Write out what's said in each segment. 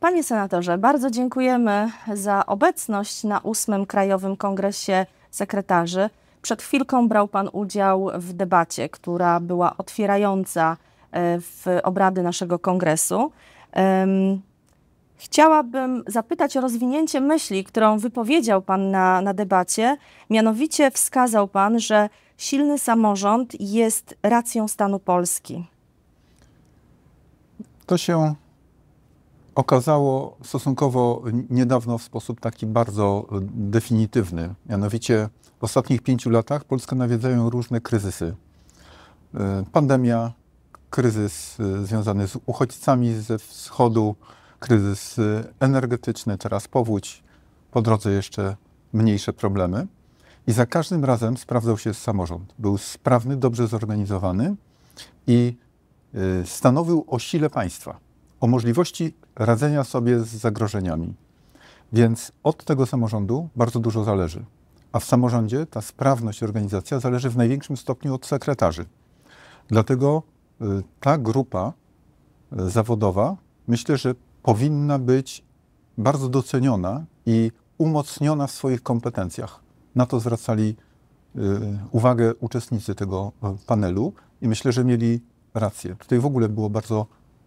Panie senatorze, bardzo dziękujemy za obecność na ósmym Krajowym Kongresie Sekretarzy. Przed chwilką brał Pan udział w debacie, która była otwierająca e, w obrady naszego kongresu. Chciałabym zapytać o rozwinięcie myśli, którą wypowiedział Pan na, na debacie. Mianowicie wskazał Pan, że silny samorząd jest racją stanu Polski. To się okazało stosunkowo niedawno w sposób taki bardzo e, definitywny. Mianowicie w ostatnich pięciu latach Polskę nawiedzają różne kryzysy. E, pandemia, kryzys e, związany z uchodźcami ze wschodu, kryzys energetyczny, teraz powódź, po drodze jeszcze mniejsze problemy. I za każdym razem sprawdzał się samorząd. Był sprawny, dobrze zorganizowany i stanowił o sile państwa o możliwości radzenia sobie z zagrożeniami. Więc od tego samorządu bardzo dużo zależy. A w samorządzie ta sprawność organizacja zależy w największym stopniu od sekretarzy. Dlatego y, ta grupa y, zawodowa myślę, że powinna być bardzo doceniona i umocniona w swoich kompetencjach. Na to zwracali y, uwagę uczestnicy tego panelu i myślę, że mieli rację. Tutaj w ogóle było bardzo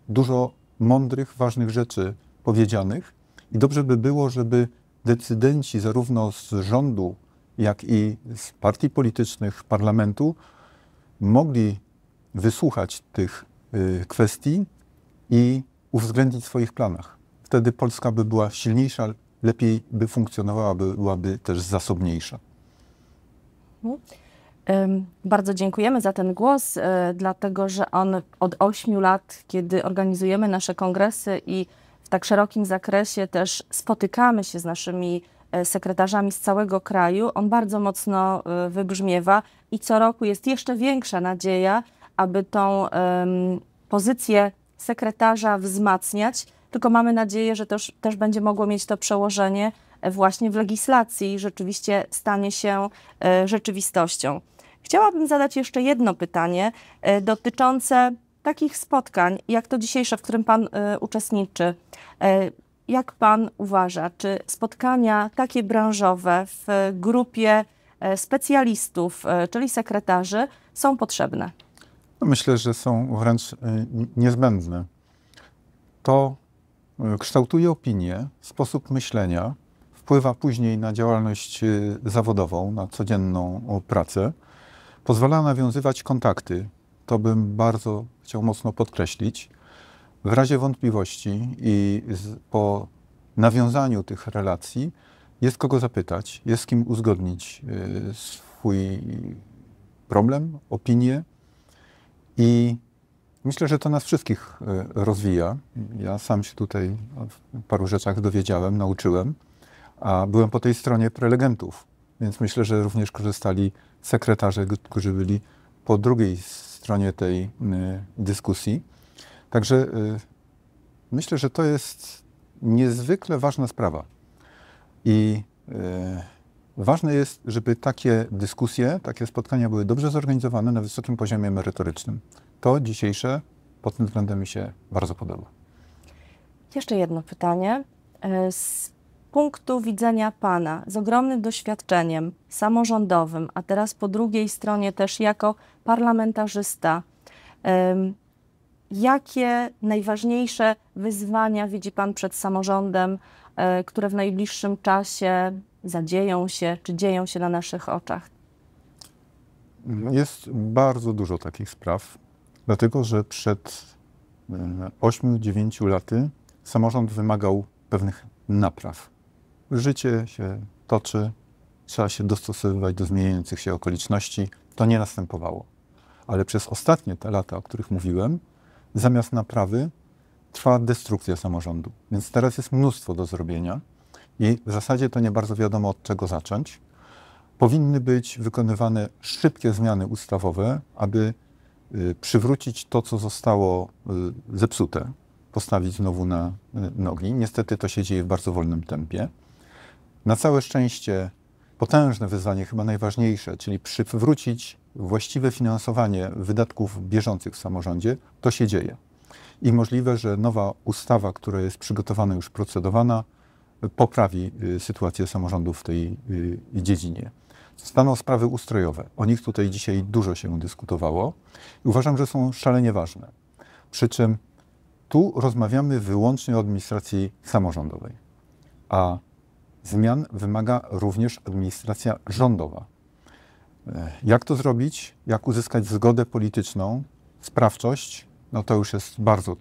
dużo mądrych, ważnych rzeczy powiedzianych i dobrze by było, żeby decydenci zarówno z rządu, jak i z partii politycznych, parlamentu mogli wysłuchać tych y, kwestii i uwzględnić w swoich planach. Wtedy Polska by była silniejsza, lepiej by funkcjonowała, by byłaby też zasobniejsza. Hmm. Bardzo dziękujemy za ten głos, e, dlatego że on od 8 lat, kiedy organizujemy nasze kongresy i w tak szerokim zakresie też spotykamy się z naszymi e, sekretarzami z całego kraju, on bardzo mocno e, wybrzmiewa i co roku jest jeszcze większa nadzieja, aby tą pozycję sekretarza wzmacniać, tylko mamy nadzieję, że też, też będzie mogło mieć to przełożenie właśnie w legislacji, i rzeczywiście stanie się rzeczywistością. Chciałabym zadać jeszcze jedno pytanie e, dotyczące takich spotkań, jak to dzisiejsze, w którym Pan e, uczestniczy. E, jak Pan uważa, czy spotkania takie branżowe w grupie specjalistów, czyli sekretarzy, są potrzebne? No, myślę, że są wręcz niezbędne. To kształtuje opinię, sposób myślenia, wpływa później na działalność zawodową, na codzienną pracę pozwala nawiązywać kontakty. To bym bardzo chciał mocno podkreślić. W razie wątpliwości i z, po nawiązaniu tych relacji jest kogo zapytać, jest z kim uzgodnić y, swój problem, opinię i myślę, że to nas wszystkich y, rozwija. Ja sam się tutaj w paru rzeczach dowiedziałem, nauczyłem, a byłem po tej stronie prelegentów, więc myślę, że również korzystali sekretarze, którzy byli po drugiej stronie tej y, dyskusji. Także y, myślę, że to jest niezwykle ważna sprawa. I y, ważne jest, żeby takie dyskusje, takie spotkania były dobrze zorganizowane na wysokim poziomie merytorycznym. To dzisiejsze pod tym względem mi się bardzo podoba. Jeszcze jedno pytanie punktu widzenia Pana, z ogromnym doświadczeniem samorządowym, a teraz po drugiej stronie też jako parlamentarzysta, jakie najważniejsze wyzwania widzi Pan przed samorządem, e, które w najbliższym czasie zadzieją się, czy dzieją się na naszych oczach? Jest bardzo dużo takich spraw, dlatego że przed 8-9 laty samorząd wymagał pewnych napraw życie się toczy, trzeba się dostosowywać do zmieniających się okoliczności. To nie następowało. Ale przez ostatnie te lata, o których mówiłem, zamiast naprawy trwa destrukcja samorządu. Więc teraz jest mnóstwo do zrobienia i w zasadzie to nie bardzo wiadomo od czego zacząć. Powinny być wykonywane szybkie zmiany ustawowe, aby y, przywrócić to, co zostało y, zepsute, postawić znowu na y, nogi. Niestety to się dzieje w bardzo wolnym tempie. Na całe szczęście potężne wyzwanie, chyba najważniejsze, czyli przywrócić właściwe finansowanie wydatków bieżących w samorządzie, to się dzieje. I możliwe, że nowa ustawa, która jest przygotowana, już procedowana, poprawi y, sytuację samorządów w tej y, dziedzinie. Staną sprawy ustrojowe. O nich tutaj dzisiaj dużo się dyskutowało i uważam, że są szalenie ważne. Przy czym tu rozmawiamy wyłącznie o administracji samorządowej, a Zmian wymaga również administracja rządowa. E, jak to zrobić? Jak uzyskać zgodę polityczną, sprawczość? No to już jest bardzo e,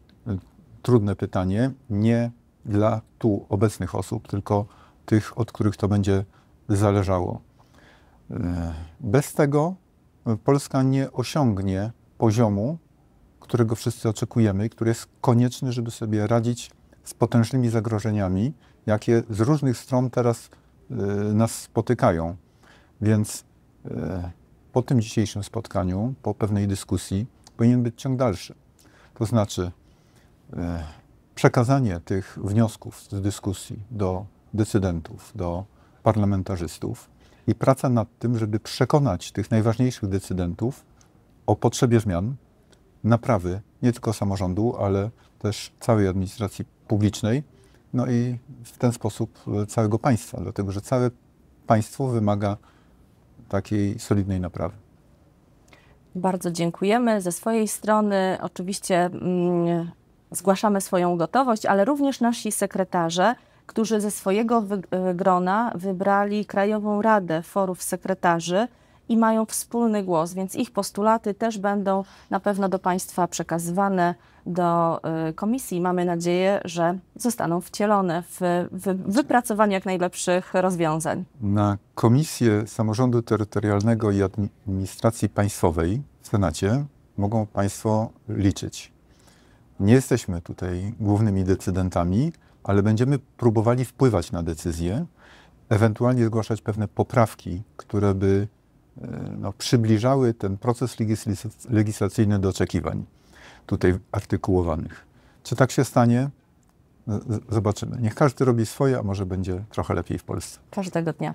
trudne pytanie. Nie dla tu obecnych osób, tylko tych, od których to będzie zależało. E, bez tego Polska nie osiągnie poziomu, którego wszyscy oczekujemy, który jest konieczny, żeby sobie radzić z potężnymi zagrożeniami, jakie z różnych stron teraz y, nas spotykają. Więc y, po tym dzisiejszym spotkaniu, po pewnej dyskusji, powinien być ciąg dalszy. To znaczy y, przekazanie tych wniosków z dyskusji do decydentów, do parlamentarzystów i praca nad tym, żeby przekonać tych najważniejszych decydentów o potrzebie zmian, naprawy nie tylko samorządu, ale też całej administracji publicznej, no i w ten sposób całego państwa, dlatego że całe państwo wymaga takiej solidnej naprawy. Bardzo dziękujemy. Ze swojej strony oczywiście mm, zgłaszamy swoją gotowość, ale również nasi sekretarze, którzy ze swojego y, grona wybrali Krajową Radę Forów Sekretarzy, i mają wspólny głos, więc ich postulaty też będą na pewno do Państwa przekazywane do y, komisji. Mamy nadzieję, że zostaną wcielone w, w jak najlepszych rozwiązań. Na Komisję Samorządu Terytorialnego i Administracji Państwowej w Senacie mogą Państwo liczyć. Nie jesteśmy tutaj głównymi decydentami, ale będziemy próbowali wpływać na decyzje, ewentualnie zgłaszać pewne poprawki, które by E, no, przybliżały ten proces legislacyjny do oczekiwań tutaj artykułowanych. Czy tak się stanie? Zobaczymy. Niech każdy robi swoje, a może będzie trochę lepiej w Polsce. Każdego dnia.